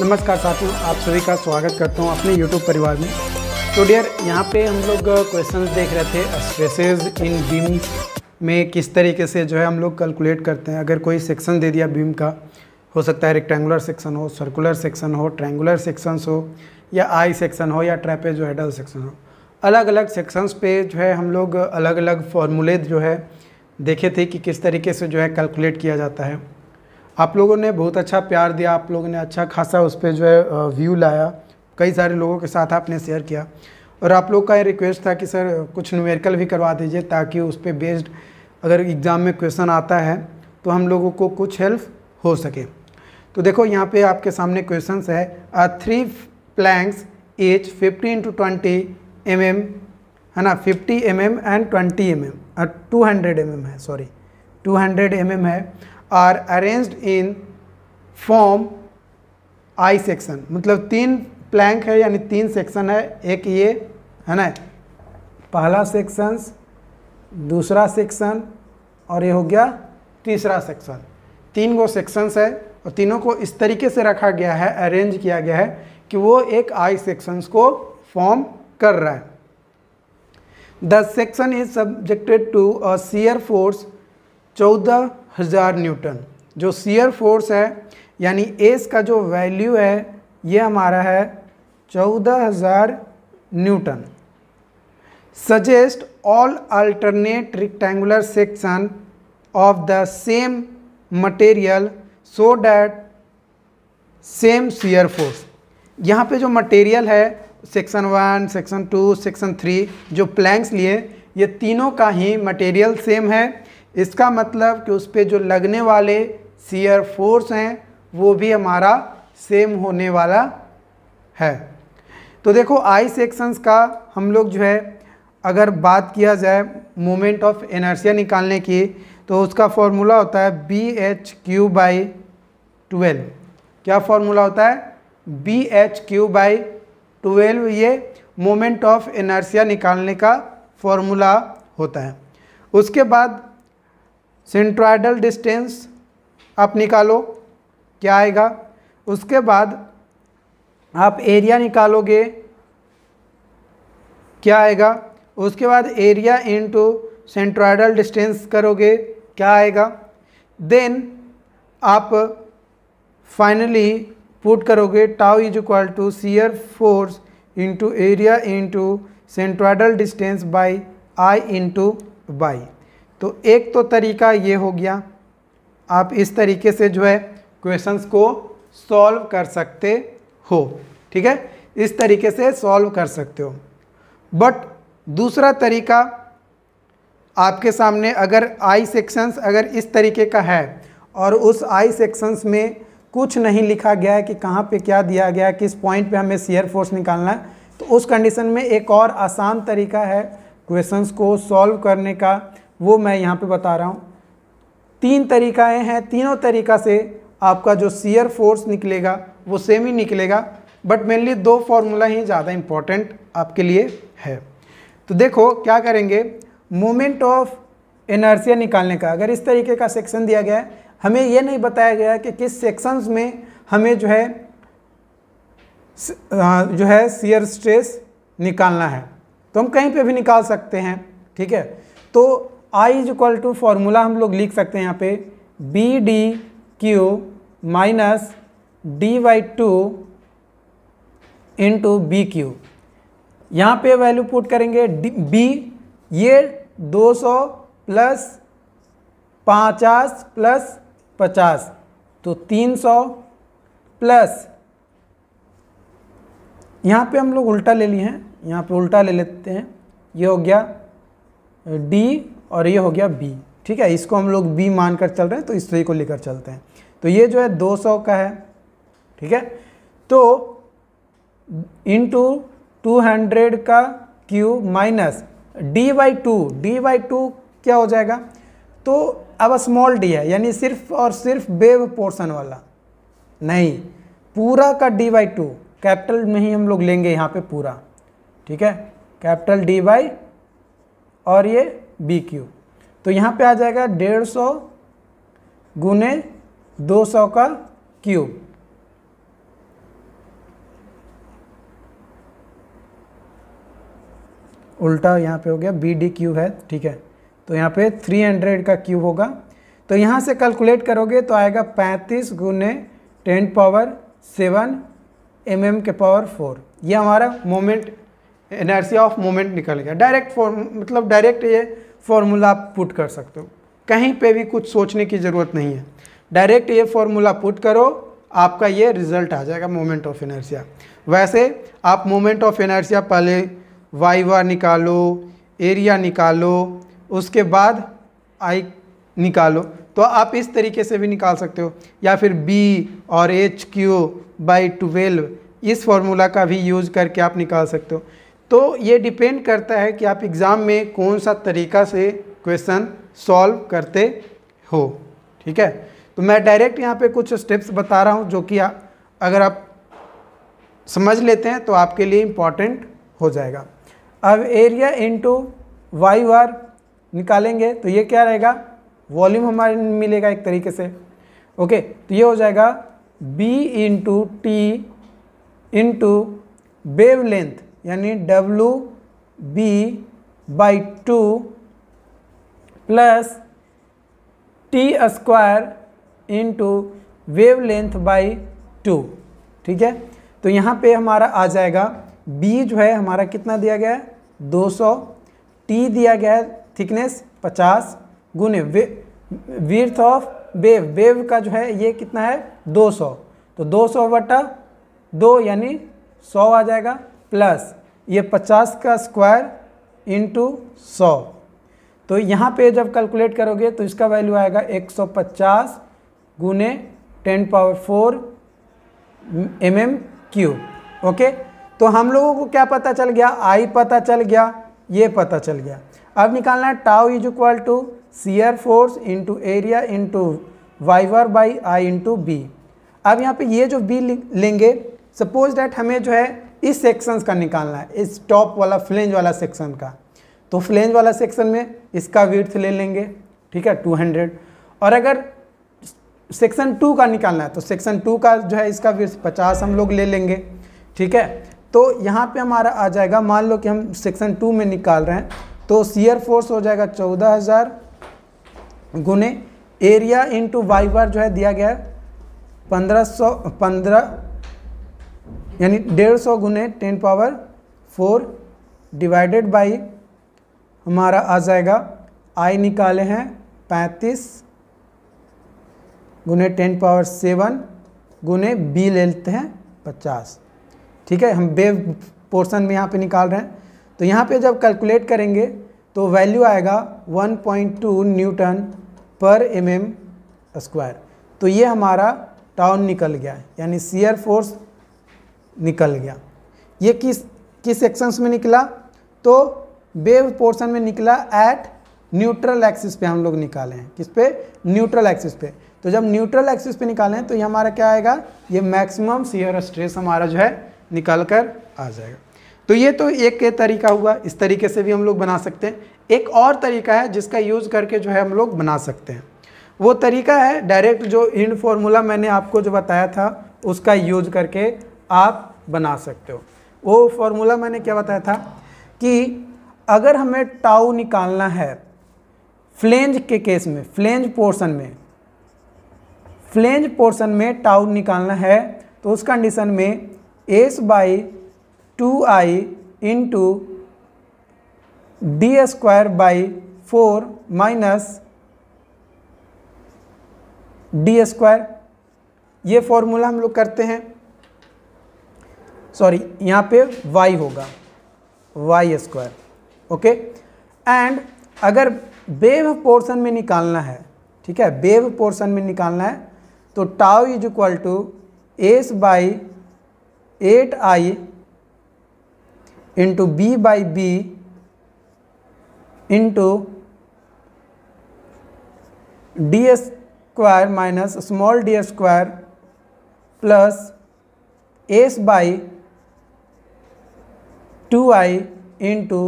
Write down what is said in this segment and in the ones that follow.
नमस्कार साथियों आप सभी का स्वागत करता हूँ अपने YouTube परिवार में तो डियर यहाँ पे हम लोग क्वेश्चन देख रहे थे स्पेसेस इन बीम में किस तरीके से जो है हम लोग कैलकुलेट करते हैं अगर कोई सेक्शन दे दिया बीम का हो सकता है रेक्टेंगुलर सेक्शन हो सर्कुलर सेक्शन हो ट्रैंगुलर सेक्शंस हो या आई सेक्शन हो या ट्रेपेजोहेडल सेक्शन हो अलग अलग सेक्शंस पे जो है हम लोग अलग अलग फॉर्मूले जो है देखे थे कि किस तरीके से जो है कैलकुलेट किया जाता है आप लोगों ने बहुत अच्छा प्यार दिया आप लोगों ने अच्छा खासा उस पर जो है व्यू लाया कई सारे लोगों के साथ आपने शेयर किया और आप लोग का ये रिक्वेस्ट था कि सर कुछ न्यूमेरिकल भी करवा दीजिए ताकि उस पर बेस्ड अगर एग्ज़ाम में क्वेश्चन आता है तो हम लोगों को कुछ हेल्प हो सके तो देखो यहाँ पे आपके सामने क्वेश्चन है आ three planks H fifty into twenty M M है ना fifty M M and twenty M M two hundred M M है sorry two hundred M M है are arrange in form I section मतलब तीन Planck है यानी तीन section है एक ये है ना पहला सेक्शंस दूसरा सेक्शन और ये हो गया तीसरा सेक्शन तीन गो सेक्शंस है और तीनों को इस तरीके से रखा गया है अरेंज किया गया है कि वो एक आई सेक्शंस को फॉर्म कर रहा है the section is subjected to a shear force चौदह हज़ार न्यूटन जो सीयर फोर्स है यानी एस का जो वैल्यू है ये हमारा है चौदह हज़ार newton suggest all alternate rectangular section of the same material so that same shear force यहाँ पे जो मटेरियल है section one section two section three जो प्लैंक्स लिए ये तीनों का ही मटेरियल सेम है इसका मतलब कि उस पर जो लगने वाले सीयर फोर्स हैं वो भी हमारा सेम होने वाला है तो देखो आई सेक्शंस का हम लोग जो है अगर बात किया जाए मोमेंट ऑफ एनर्जिया निकालने की तो उसका फॉर्मूला होता है B H Q by twelve क्या फॉर्मूला होता है B H Q by twelve ये मोमेंट ऑफ एनर्जिया निकालने का फॉर्मूला होता है उसके बाद सेंट्राइडल डिस्टेंस आप निकालो क्या आएगा उसके बाद आप एरिया निकालोगे क्या आएगा उसके बाद एरिया इनटू सेंट्रॉयडल डिस्टेंस करोगे क्या आएगा देन आप फाइनली पुट करोगे tau is equal to shear force into area into centroidal distance by I into by तो एक तो तरीका ये हो गया आप इस तरीके से जो है क्वेश्चंस को सॉल्व कर सकते हो ठीक है इस तरीके से सॉल्व कर सकते हो बट दूसरा तरीका आपके सामने अगर आई सेक्शंस अगर इस तरीके का है और उस आई सेक्शंस में कुछ नहीं लिखा गया है कि कहाँ पे क्या दिया गया है किस पॉइंट पे हमें शेयर फोर्स निकालना है तो उस कंडीशन में एक और आसान तरीका है क्वेश्चंस को सॉल्व करने का वो मैं यहाँ पे बता रहा हूँ तीन तरीकाएं हैं तीनों तरीका से आपका जो सीयर फोर्स निकलेगा वो सेम ही निकलेगा बट मेनली दो फार्मूला ही ज़्यादा इम्पॉर्टेंट आपके लिए है तो देखो क्या करेंगे मोमेंट ऑफ एनर्सिया निकालने का अगर इस तरीके का सेक्शन दिया गया है हमें यह नहीं बताया गया कि किस सेक्शंस में हमें जो है जो है सीयर स्ट्रेस निकालना है तो हम कहीं पे भी निकाल सकते हैं ठीक है तो I is equal to formula हम लोग लिख सकते हैं यहाँ पे B D Q minus D Y two into B Q यहाँ पे वैल्यू पुट करेंगे बी ये 200 प्लस पचास प्लस पचास तो 300 प्लस यहाँ पे हम लोग उल्टा ले लिए हैं यहाँ पे उल्टा ले लेते हैं ये हो गया डी और ये हो गया बी ठीक है इसको हम लोग बी मान कर चल रहे हैं तो इस को लेकर चलते हैं तो ये जो है 200 का है ठीक है तो इंटू टू हंड्रेड का Q minus D by two D by two क्या हो जाएगा तो अब स्मॉल डी है यानी सिर्फ और सिर्फ बेव पोर्शन वाला नहीं पूरा का डी बाई टू कैपिटल में ही हम लोग लेंगे यहाँ पे पूरा ठीक है कैपिटल डी बाई और ये बी क्यूब तो यहाँ पे आ जाएगा डेढ़ सौ गुने दो सौ का क्यूब उल्टा यहाँ पे हो गया बी डी क्यू है ठीक है तो यहाँ पे थ्री हंड्रेड का क्यूब होगा तो यहाँ से कैलकुलेट करोगे तो आएगा पैंतीस गुने ten power seven M M के पावर फोर ये हमारा मोमेंट एनर्जी ऑफ मोमेंट निकल गया डायरेक्ट फॉर मतलब डायरेक्ट ये फॉर्मूला पुट कर सकते हो कहीं पे भी कुछ सोचने की ज़रूरत नहीं है डायरेक्ट ये फॉर्मूला पुट करो आपका ये रिजल्ट आ जाएगा मोमेंट ऑफ एनर्सिया वैसे आप मोमेंट ऑफ एनर्सिया पहले वाइवा निकालो एरिया निकालो उसके बाद आई निकालो तो आप इस तरीके से भी निकाल सकते हो या फिर बी और एच क्यू बाई ट्वेल्व इस फॉर्मूला का भी यूज करके आप निकाल सकते हो तो ये डिपेंड करता है कि आप एग्ज़ाम में कौन सा तरीका से क्वेश्चन सॉल्व करते हो ठीक है तो मैं डायरेक्ट यहाँ पे कुछ स्टेप्स बता रहा हूँ जो कि आ, अगर आप समझ लेते हैं तो आपके लिए इम्पॉर्टेंट हो जाएगा अब एरिया इंटू वाई आर निकालेंगे तो ये क्या रहेगा वॉल्यूम हमारे मिलेगा एक तरीके से ओके तो ये हो जाएगा B into T into wavelength यानी W B by two plus T square into wavelength by two ठीक है तो यहाँ पे हमारा आ जाएगा बी जो है हमारा कितना दिया गया है 200 टी दिया गया है थिकनेस 50 गुने वीर्थ ऑफ वेव वेव का जो है ये कितना है 200 तो 200 सौ बटा दो यानी 100 आ जाएगा प्लस ये पचास का स्क्वायर इंटू सौ तो यहाँ पे जब कैलकुलेट करोगे तो इसका वैल्यू आएगा 150 गुने ten power four M M Q okay तो हम लोगों को क्या पता चल गया आई पता चल गया ये पता चल गया अब निकालना है tau is equal to shear force into area into y bar by I into B अब यहाँ पे ये जो बी लेंगे सपोज डैट हमें जो है इस सेक्शंस का निकालना है इस टॉप वाला फ्लेंज वाला सेक्शन का तो फ्लेंज वाला सेक्शन में इसका विर्थ ले लेंगे ठीक है 200 और अगर सेक्शन टू का निकालना है तो सेक्शन टू का जो है इसका विर्थ पचास हम लोग ले लेंगे ठीक है तो यहाँ पे हमारा आ जाएगा मान लो कि हम सेक्शन टू में निकाल रहे हैं तो सीयर फोर्स हो जाएगा चौदह हज़ार गुने एरिया इंटू वाई बार जो है दिया गया है पंद्रह सौ पंद्रह यानी डेढ़ सौ गुने ten power four divided by हमारा आ जाएगा आई निकाले हैं पैंतीस गुने टेन पावर सेवन गुने बी ले लेते हैं पचास ठीक है हम बे पोर्सन में यहाँ पे निकाल रहे हैं तो यहाँ पे जब कैलकुलेट करेंगे तो वैल्यू आएगा 1.2 न्यूटन पर एम एम स्क्वायर तो ये हमारा टाउन निकल गया है यानी सीयर फोर्स निकल गया ये किस किस एक्शंस में निकला तो वेव पोर्शन में निकला एट न्यूट्रल एक्सिस पे हम लोग निकाले हैं किस पे न्यूट्रल एक्सिस पे तो जब न्यूट्रल एक्सिस पे निकालें तो ये हमारा क्या आएगा ये मैक्सिमम सीयर स्ट्रेस हमारा जो है निकल कर आ जाएगा तो ये तो एक तरीका हुआ इस तरीके से भी हम लोग बना सकते हैं एक और तरीका है जिसका यूज़ करके जो है हम लोग बना सकते हैं वो तरीका है डायरेक्ट जो इंड फॉर्मूला मैंने आपको जो बताया था उसका यूज करके आप बना सकते हो वो फॉर्मूला मैंने क्या बताया था कि अगर हमें टाउ निकालना है फ्लेंज के केस में फ्लेंज पोर्शन में फ्लेंज पोर्शन में टाउ निकालना है तो उस कंडीशन में S by two I into D square by four minus D square ये फॉर्मूला हम लोग करते हैं सॉरी यहाँ पे वाई होगा वाई स्क्वायर ओके एंड अगर बेव पोर्शन में निकालना है ठीक है बेव पोर्शन में निकालना है तो tau is equal to S by eight I into B by B into D square minus small D square plus S by two I into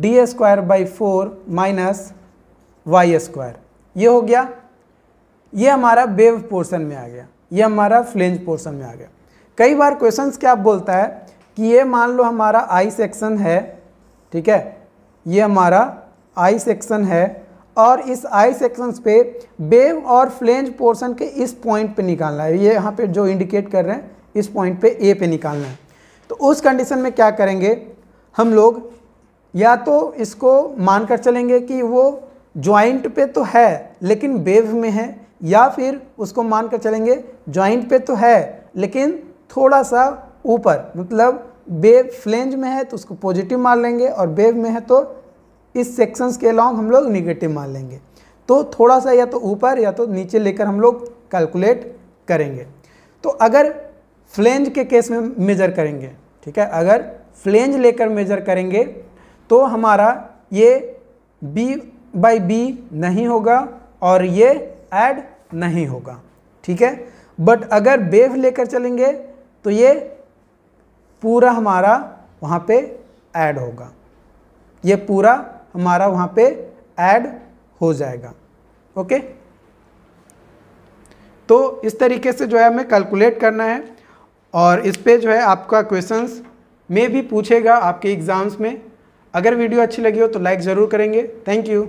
D square by four minus Y square ये हो गया ये हमारा wave portion में आ गया ये हमारा flange portion में आ गया कई बार क्वेश्चंस क्या बोलता है कि ये मान लो हमारा आई सेक्शन है ठीक है ये हमारा आई सेक्शन है और इस आई सेक्शन पे बेव और फ्लेंज पोर्शन के इस पॉइंट पे निकालना है ये यहाँ पे जो इंडिकेट कर रहे हैं इस पॉइंट पे ए पे निकालना है तो उस कंडीशन में क्या करेंगे हम लोग या तो इसको मानकर चलेंगे कि वो ज्वाइंट पे तो है लेकिन बेव में है या फिर उसको मानकर चलेंगे ज्वाइंट पे तो है लेकिन थोड़ा सा ऊपर मतलब बेव फ्लेंज में है तो उसको पॉजिटिव मान लेंगे और बेव में है तो इस सेक्शंस के अलॉन्ग हम लोग निगेटिव मान लेंगे तो थोड़ा सा या तो ऊपर या तो नीचे लेकर हम लोग कैलकुलेट करेंगे तो अगर फ्लेंज के केस में मेज़र करेंगे ठीक है अगर फ्लेंज लेकर मेजर करेंगे तो हमारा ये बी बाई बी नहीं होगा और ये ऐड नहीं होगा ठीक है बट अगर बेव लेकर चलेंगे तो ये पूरा हमारा वहाँ पे ऐड होगा ये पूरा हमारा वहाँ पे ऐड हो जाएगा ओके तो इस तरीके से जो है हमें कैलकुलेट करना है और इस पे जो है आपका क्वेश्चंस મે બી પૂછેગા આપકે экзаમ્સ મે અગર વિડિયો અચ્છી લગી હો તો લાઈક જરૂર કરેંગે થેન્ક યુ